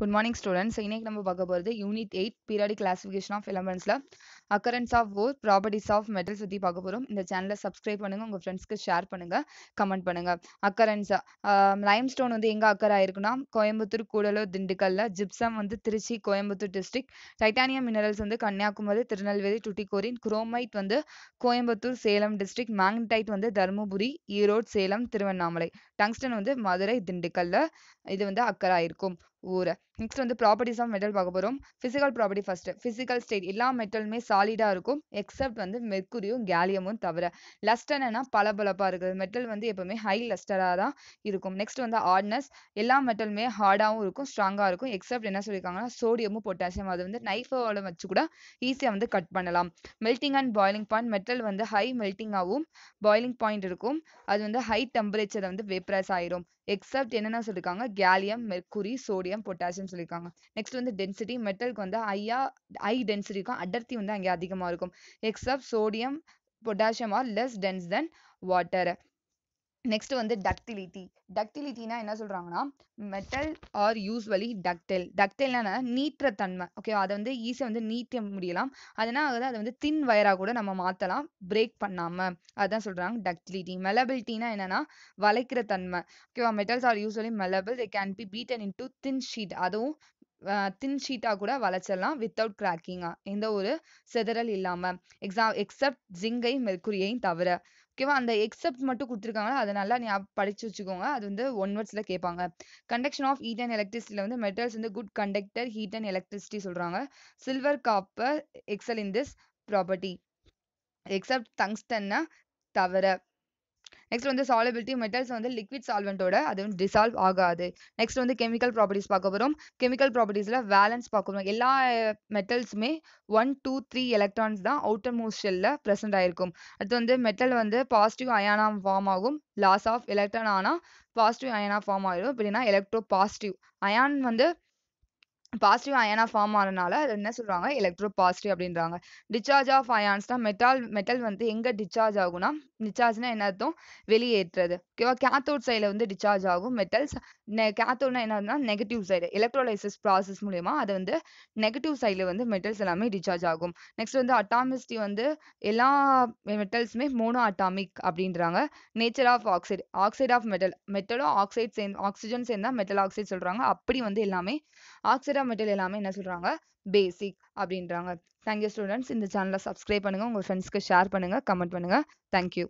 good morning students இன்னைக்கு நம்ம பார்க்க போகிறது unit eight periodic classification of எலமெண்ட்ஸில் occurrence of ore properties of metals பற்றி பார்க்க போகிறோம் இந்த சேனலை சப்ஸ்கிரைப் பண்ணுங்கள் உங்கள் ஃப்ரெண்ட்ஸ்க்கு ஷேர் பண்ணுங்கள் கமெண்ட் பண்ணுங்கள் அக்கரன்ஸ் லைம் ஸ்டோன் வந்து எங்கே அக்கர் ஆயிருக்குன்னா கோயம்புத்தூர் கூடலூர் திண்டுக்கல்ல ஜிப்சம் வந்து Trichy Coimbatore district titanium minerals வந்து கன்னியாகுமரி திருநெல்வேலி டுட்டிக்கோரின் குரோமைட் வந்து கோயம்புத்தூர் சேலம் டிஸ்ட்ரிக்ட் மேக்னடைட் வந்து தருமபுரி ஈரோடு சேலம் திருவண்ணாமலை டங்ஸ்டன் வந்து மதுரை திண்டுக்கல்ல இது வந்து அக்கர் ஆயிருக்கும் ஊர் நெக்ஸ்ட் வந்து ப்ராப்பர்ட்டிஸ் ஆஃப் மெட்டல் பார்க்க போகிறோம் physical property first physical state எல்லா மெட்டலுமே சாலிடாக இருக்கும் எக்ஸப்ட் வந்து மெர்க்குரியும் கேலியமும் தவிர லஸ்டன் பளபளப்பாக இருக்குது மெட்டல் வந்து எப்பவுமே ஹை லஸ்டராக தான் இருக்கும் நெக்ஸ்ட் வந்து ஹார்ட்னஸ் எல்லா மெட்டலுமே ஹார்டாகவும் இருக்கும் ஸ்ட்ராங்காக இருக்கும் எக்ஸப்ட் என்ன சொல்லியிருக்காங்கன்னா சோடியமும் பொட்டாசியம் அது வந்து நைஃபோட வச்சு கூட ஈஸியாக வந்து கட் பண்ணலாம் melting and boiling point metal வந்து ஹை மெல்டிங்காகவும் பாயிலிங் பாயிண்ட் இருக்கும் அது வந்து ஹை டெம்பரேச்சரை வந்து வேப்ரஸ் ஆயிரும் எக்ஸப்ட் என்னென்ன சொல்லியிருக்காங்க gallium mercury sodium sodium potassium சொல்லியிருக்காங்க நெக்ஸ்ட் வந்து டென்சிட்டி மெட்டலுக்கு வந்து ஐயா ஐ டென்சிட்டி இருக்கும் அடர்த்தி வந்து அங்கே அதிகமாக இருக்கும் except sodium potassium are less dense then water next வந்து டக்டிலிட்டி டக்டிலிட்டினா என்ன சொல்றாங்கன்னா மெட்டல் ஆர் யூஸ்வலி டக்டைல் டக்டைல்னா நீட்டுற தன்மை ஓகே அதை வந்து ஈஸியாக வந்து நீட்ட முடியலாம் அதனால அதை வந்து தின் வயரா கூட நம்ம மாத்தலாம் பிரேக் பண்ணாம அதுதான் சொல்றாங்க டக்டிலிட்டி மெலபிலிட்டினா என்னன்னா வளைக்கிற தன்மை ஓகேவா metals are usually malleable they can be beaten in to thin sheet அதுவும் தின் ஷீட்டாக கூட வளைச்சிடலாம் வித்தவுட் கிராக்கிங்காக எந்த ஒரு செதறல் இல்லாமல் எக்ஸா எக்ஸப்ட் ஜிங்கை மெர்குரியையும் தவிர ஓகேவா அந்த எக்ஸப்ட் மட்டும் கொடுத்துருக்காங்க அதை நல்லா நீ படிச்சு வச்சுக்கோங்க அது வந்து ஒன் வேர்ட்ஸில் கேட்பாங்க கண்டக்ஷன் ஆஃப் ஹீட் அண்ட் எலக்ட்ரிசிட்டியில் வந்து மெட்டல்ஸ் வந்து good conductor heat and electricity சொல்கிறாங்க silver copper excel in this property except தங்ஸ்டன்னா தவிர நெக்ஸ்ட் வந்து சாலபிலிட்டி மெட்டல்ஸ் வந்து லிக்விட் சால்வெண்ட்டோட அது வந்து டிசால்வ் ஆகாது நெக்ஸ்ட் வந்து கெமிக்கல் ப்ராப்பர்ட்டிஸ் பார்க்க போகிறோம் கெமிக்கல் ப்ராப்பர்ட்டிஸில் வேலன்ஸ் பார்க்க போகிறோம் எல்லா மெட்டல்ஸுமே ஒன் டூ த்ரீ எலக்ட்ரான்ஸ் தான் அவுட்டர் மோஸ்ட் ஷெல்லில் ப்ரெசென்ட் ஆயிருக்கும் அடுத்து வந்து மெட்டல் வந்து பாசிட்டிவ் அயானா ஃபார்ம் ஆகும் லாஸ் ஆஃப் எலக்ட்ரான் ஆனால் பாசிட்டிவ் அயனாக ஃபார்ம் ஆகிடும் இப்படின்னா எலக்ட்ரோ பாசிட்டிவ் அயான் வந்து பாசிட்டிவ் அயனா ஃபார்ம் ஆனனால அது என்ன சொல்கிறாங்க எலக்ட்ரோ பாசிட்டிவ் அப்படின்றாங்க டிச்சார்ஜ் ஆஃப் அயான்ஸ்னா மெட்டால் மெட்டல் வந்து எங்கே டிச்சார்ஜ் ஆகும்னா டிச்சார்ஜ்னா என்ன அர்த்தம் வெளியேற்றுறது ஓகேவா கேத்தோட் சைடில் வந்து டிச்சார்ஜ் ஆகும் மெட்டல்ஸ் கேத்தோட்னா என்ன நெகட்டிவ் சைடு எலக்ட்ரோலைசிஸ் ப்ராசஸ் மூலயமா அது வந்து நெகட்டிவ் சைடில் வந்து மெட்டல்ஸ் எல்லாமே டிச்சார்ஜ் ஆகும் நெக்ஸ்ட் வந்து அட்டாமிஸ்டி வந்து எல்லா மெட்டல்ஸுமே மோனோ அட்டாமிக் அப்படின்றாங்க nature of oxide oxide of metal மெட்டலோ ஆக்சைட் சேர்ந்து ஆக்சிஜன் சேர்ந்தா மெட்டல் ஆக்சைடு சொல்கிறாங்க அப்படி வந்து எல்லாமே ஆக்சைட் மெட்டீரியல் எல்லாமே என்ன சொல்கிறாங்க பேசிக் அப்படின்றாங்க தேங்க்யூ ஸ்டூடெண்ட்ஸ் இந்த சேனலை சப்ஸ்கிரைப் பண்ணுங்கள் உங்கள் ஃப்ரெண்ட்ஸ்க்கு ஷேர் பண்ணுங்கள் கமெண்ட் பண்ணுங்கள் தேங்க்யூ